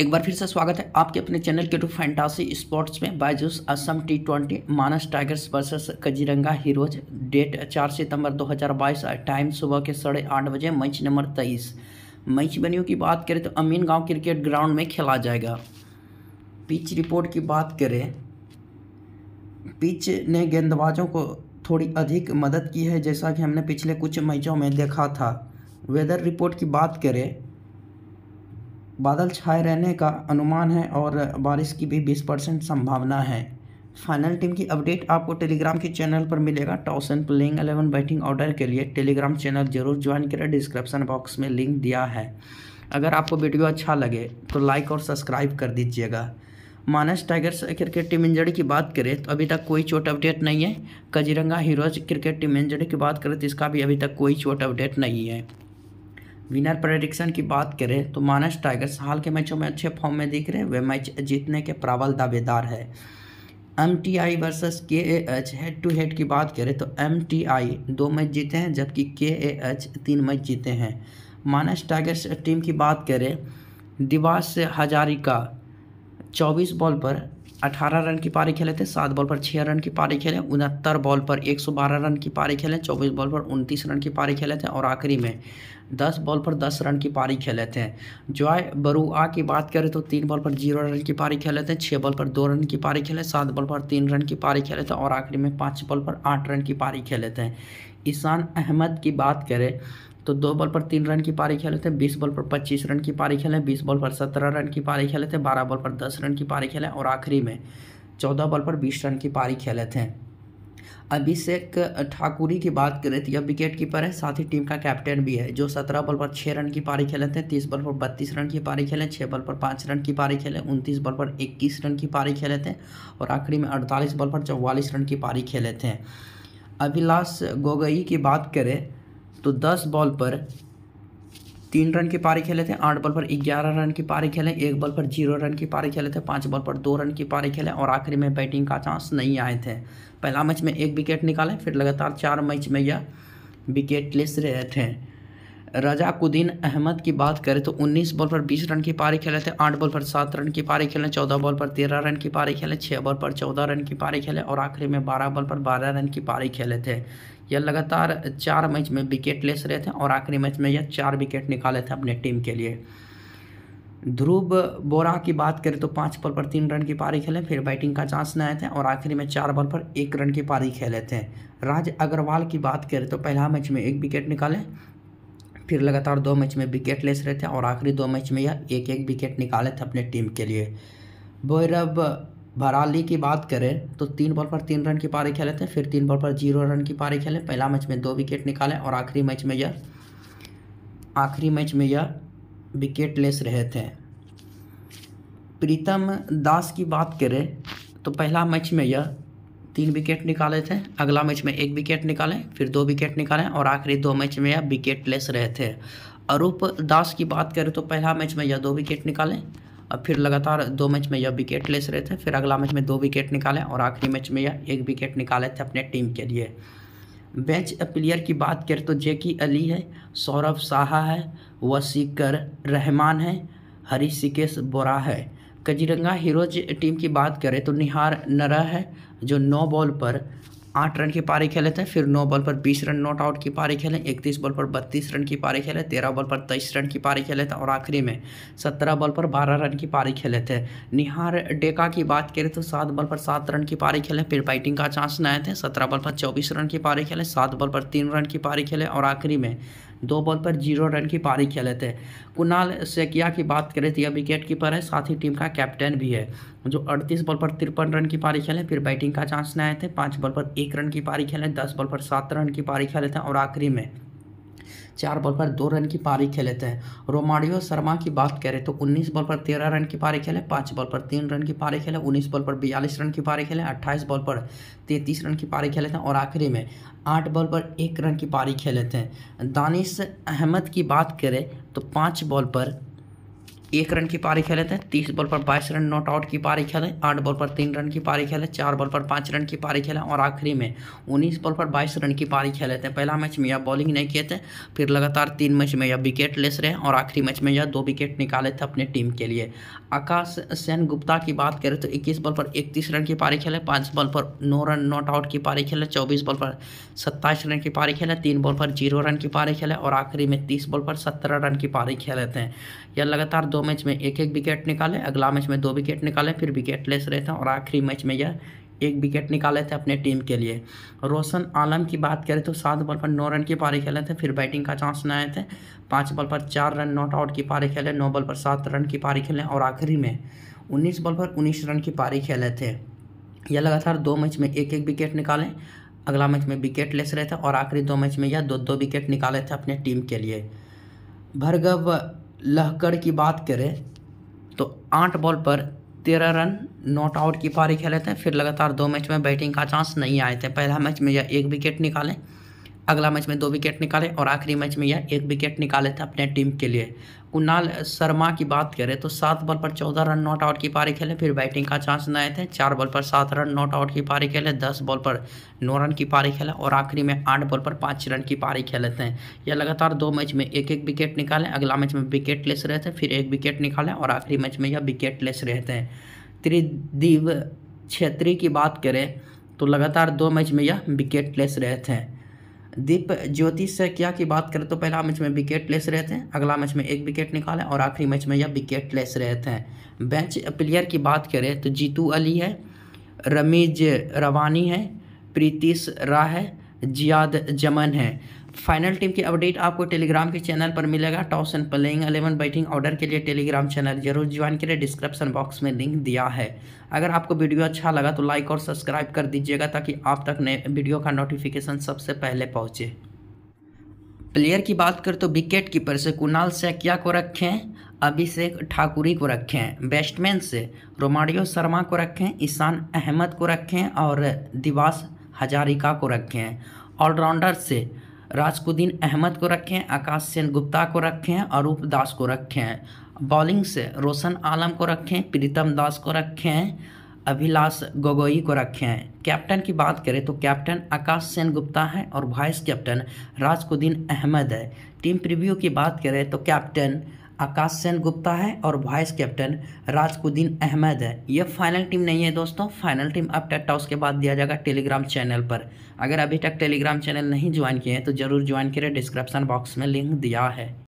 एक बार फिर से स्वागत है आपके अपने चैनल के टू फैंटासी स्पोर्ट्स में Byju's Assam T twenty Manas tigers versus Kaziranga heroes date 4 सितंबर 2022 टाइम सुबह के साढ़े आठ बजे मैच नंबर 23 मैच बनियों की बात करें तो अमीन गांव क्रिकेट ग्राउंड में खेला जाएगा पिच रिपोर्ट की बात करें पिच ने गेंदबाजों को थोड़ी अधिक मदद की है जैसा कि हमने पिछले कुछ मैचों में देखा था वेदर रिपोर्ट की बात करें बादल छाए रहने का अनुमान है और बारिश की भी 20 परसेंट संभावना है फाइनल टीम की अपडेट आपको टेलीग्राम के चैनल पर मिलेगा toss and playing eleven batting order के लिए टेलीग्राम चैनल जरूर ज्वाइन करें डिस्क्रिप्शन बॉक्स में लिंक दिया है अगर आपको वीडियो अच्छा लगे तो लाइक और सब्सक्राइब कर दीजिएगा Manas tigers cricket team injury की बात करें तो अभी तक कोई चोट अपडेट नहीं है Kaziranga heroes cricket team injury की बात करें तो इसका भी अभी तक कोई चोट अपडेट नहीं है विनर प्रडिक्शन की बात करें तो मानस टाइगर्स हाल के मैचों में अच्छे फॉर्म में दिख रहे हैं वे मैच जीतने के प्रबल दावेदार है M T I versus K A H head to head की बात करें तो एम टी आई दो मैच जीते हैं जबकि के ए एच तीन मैच जीते हैं मानस टाइगर्स टीम की बात करें दिवास हजारिका चौबीस बॉल पर अठारह रन की पारी खेले थे सात बॉल पर छः रन की पारी खेले उनहत्तर बॉल पर एक सौ बारह रन की पारी खेले चौबीस बॉल पर उनतीस रन की पारी खेले थे और आखिरी में दस बॉल पर दस रन की पारी खेले थे जॉय बरुआ की बात करें तो तीन बॉल पर जीरो रन की पारी खेले थे छः बॉल पर दो रन की पारी खेले सात बॉल पर तीन रन की पारी खेले थे और आखिरी में पाँच बॉल पर आठ रन की पारी खेले थे ईशान अहमद की बात करें तो दो बॉल पर तीन रन की पारी खेले थे बीस बॉल पर पच्चीस रन की पारी खेले बीस बॉल पर सत्रह रन की पारी खेले थे बारह बॉल पर दस रन की पारी खेले और आखिरी में चौदह बॉल पर बीस रन की पारी खेले थे अभिषेक ठाकुरी की बात करें तो यह विकेट कीपर है साथ ही टीम का कैप्टन भी है जो सत्रह बॉल पर छः रन की पारी खेले थे तीस बॉल पर बत्तीस रन की पारी खेले छः बॉल पर पाँच रन की पारी खेले उनतीस बॉल पर इक्कीस रन की पारी खेले थे और आखिरी में अड़तालीस बॉल पर चौवालीस रन की पारी खेले थे अभिलाष गोगई की बात करें तो दस बॉल पर तीन रन की पारी खेले थे आठ बॉल पर ग्यारह रन की पारी खेले एक बॉल पर जीरो रन की पारी खेले थे पाँच बॉल पर दो रन की पारी खेले और आखिरी में बैटिंग का चांस नहीं आए थे पहला मैच में एक विकेट निकाले फिर लगातार चार मैच में यह विकेट लेस रहे थे कुद्दीन अहमद की बात करें तो 19 बॉल पर 20 रन की पारी खेले थे 8 बॉल पर 7 रन की पारी खेले 14 बॉल पर 13 रन की पारी खेले 6 बॉल पर 14 रन की पारी खेले और आखिरी में 12 बॉल पर 12 रन की पारी खेले थे यह लगातार चार मैच में विकेट लेस रहे थे और आखिरी मैच में यह चार विकेट निकाले थे अपने टीम के लिए ध्रुव बोरा की बात करें तो पाँच बॉल पर तीन रन की पारी खेले फिर बैटिंग का चांस न आए थे और आखिरी में चार बॉल पर एक रन की पारी खेले थे राज अग्रवाल की बात करें तो पहला मैच में एक विकेट निकाले फिर लगातार दो मैच में विकेट लेस रहे थे और आखिरी दो मैच में यह एक एक विकेट निकाले थे अपने टीम के लिए भैरव भराली की बात करें तो तीन बॉल पर तीन रन की पारी खेले थे फिर तीन बॉल पर जीरो रन की पारी खेले पहला मैच में दो विकेट निकाले और आखिरी मैच में यह आखिरी मैच में यह विकेट लेस रहे थे प्रीतम दास की बात करें तो पहला मैच में यह तीन विकेट निकाले थे अगला मैच में एक विकेट निकाले फिर दो विकेट निकाले और आखिरी दो मैच में यह विकेट लेस रहे थे अरूप दास की बात करें तो पहला मैच में यह दो विकेट निकाले और फिर लगातार दो मैच में यह विकेट लेस रहे थे फिर अगला मैच में दो विकेट निकाले और आखिरी मैच में यह एक विकेट निकाले थे अपने टीम के लिए बेंच प्लेयर की बात करें तो जेकी अली है सौरभ साहा है वसीकर रहमान है हरी सिकेश बोरा है कजीरंगा हीरोज टीम की बात करें तो निहार नरा है जो नौ बॉल पर आठ रन की पारी खेले थे फिर नौ बॉल पर बीस रन नॉट आउट की पारी खेले इकतीस बॉल पर बत्तीस रन की पारी खेले तेरह बॉल पर तेईस रन की पारी खेले थे और आखिरी में सत्रह बॉल पर बारह रन की पारी खेले थे निहार डेका की बात करें तो सात बॉल पर सात रन की पारी खेले फिर बैटिंग का चांस न आए थे सत्रह बॉल पर चौबीस रन की पारी खेले सात बॉल पर तीन रन की पारी खेले और आखिरी में दो बॉल पर जीरो रन की पारी खेले थे कुणाल सेकिया की बात करें तो यह विकेट कीपर है साथ ही टीम का कैप्टन भी है जो 38 बॉल पर तिरपन रन की पारी खेले फिर बैटिंग का चांस नहीं आए थे पाँच बॉल पर एक रन की पारी खेले दस बॉल पर सात रन की पारी खेले थे और आखिरी में चार बॉल पर दो रन की पारी खेले थे रोमाडियो शर्मा की बात करें तो उन्नीस बॉल पर तेरह रन की पारी खेले पाँच बॉल पर तीन रन की पारी खेले उन्नीस बॉल पर बयालीस रन की पारी खेले अट्ठाईस बॉल पर तैंतीस रन की पारी खेले थे और आखिरी में आठ बॉल पर एक रन की पारी खेले थे दानिश अहमद की बात करें तो पाँच बॉल पर एक रन की पारी खेले थे तीस बॉल पर बाईस रन नॉट आउट की पारी खेले आठ बॉल पर तीन रन की पारी खेले चार बॉल पर पाँच रन की पारी खेले और आखिरी में उन्नीस बॉल पर बाईस रन की पारी खेले थे पहला मैच में यह बॉलिंग नहीं किए थे फिर लगातार तीन मैच में यह विकेट लेस रहे और आखिरी मैच में यह दो विकेट निकाले थे अपने टीम के लिए आकाश सेन गुप्ता की बात करें तो इक्कीस बॉल पर इकतीस रन की पारी खेले पाँच बॉल पर नौ रन नॉट आउट की पारी खेले चौबीस बॉल पर सत्ताईस रन की पारी खेले तीन बॉल पर जीरो रन की पारी खेले और आखिरी में तीस बॉल पर सत्रह रन की पारी खेले थे यह लगातार दो दो मैच में एक एक विकेट निकाले अगला मैच में दो विकेट निकाले फिर विकेट लेस रहे थे और आखिरी मैच में यह एक विकेट निकाले थे अपने टीम के लिए रोशन आलम की बात करें तो सात बॉल पर नौ रन की पारी खेले थे फिर बैटिंग का चांस न आए थे पाँच बॉल पर चार रन नॉट आउट की पारी खेले नौ बॉल पर सात रन की पारी खेले और आखिरी में उन्नीस बॉल पर उन्नीस रन की पारी खेले थे यह लगातार दो मैच में एक एक विकेट निकाले अगला मैच में विकेट लेस रहे थे और आखिरी दो मैच में यह दो दो विकेट निकाले थे अपने टीम के लिए भर्गव लहकर की बात करें तो आठ बॉल पर तेरह रन नॉट आउट की पारी खेले थे फिर लगातार दो मैच में बैटिंग का चांस नहीं आए थे पहला मैच में यह एक विकेट निकालें अगला मैच में दो विकेट निकाले और आखिरी मैच में यह एक विकेट निकाले थे अपने टीम के लिए कुणाल शर्मा की बात करें तो सात बॉल पर चौदह रन नॉट आउट की पारी खेले फिर बैटिंग का चांस न आए थे चार बॉल पर सात रन नॉट आउट की पारी खेले दस बॉल पर नौ रन की पारी खेले और आखिरी में आठ बॉल पर पाँच रन की पारी खेले थे यह लगातार दो मैच में एक एक विकेट निकाले अगला मैच में विकेट लेस रहे थे फिर एक विकेट निकाले और आखिरी मैच में यह विकेट लेस रहे थे त्रिदीव छेत्री की बात करें तो लगातार दो मैच में यह विकेट लेस रहे थे दीप ज्योति क्या की बात करें तो पहला मैच में विकेट लेस रहे थे अगला मैच में एक विकेट निकाले और आखिरी मैच में यह विकेट लेस रहे थे बेंच प्लेयर की बात करें तो जीतू अली है रमीज रवानी है प्रीतिश राह है जियाद जमन है फाइनल टीम की अपडेट आपको टेलीग्राम के चैनल पर मिलेगा toss and playing eleven batting order के लिए टेलीग्राम चैनल जरूर ज्वाइन करें डिस्क्रिप्शन बॉक्स में लिंक दिया है अगर आपको वीडियो अच्छा लगा तो लाइक और सब्सक्राइब कर दीजिएगा ताकि आप तक नए वीडियो का नोटिफिकेशन सबसे पहले पहुँचे प्लेयर की बात कर तो विकेट कीपर से कुणाल सैकिया को रखें अभिषेक ठाकुरी को रखें बैट्समैन से रोमाडियो शर्मा को रखें ईशान अहमद को रखें और दिवास हजारिका को रखें ऑलराउंडर से राजकुद्दीन अहमद को रखे हैं आकाश सेन गुप्ता को रखे हैं अरूप दास को रखे हैं बॉलिंग से रोशन आलम को रखे हैं प्रीतम दास को रखे हैं अभिलाष गोगोई को रखे हैं कैप्टन की बात करें तो कैप्टन आकाश सेन गुप्ता हैं और वाइस कैप्टन राजकुद्दीन अहमद है टीम प्रीव्यू की बात करें तो कैप्टन आकाश सेन गुप्ता है और वाइस कैप्टन राजकुद्दीन अहमद है यह फाइनल टीम नहीं है दोस्तों फाइनल टीम अब टेट के बाद दिया जाएगा टेलीग्राम चैनल पर अगर अभी तक टेलीग्राम चैनल नहीं ज्वाइन किए हैं तो ज़रूर ज्वाइन करें डिस्क्रिप्शन बॉक्स में लिंक दिया है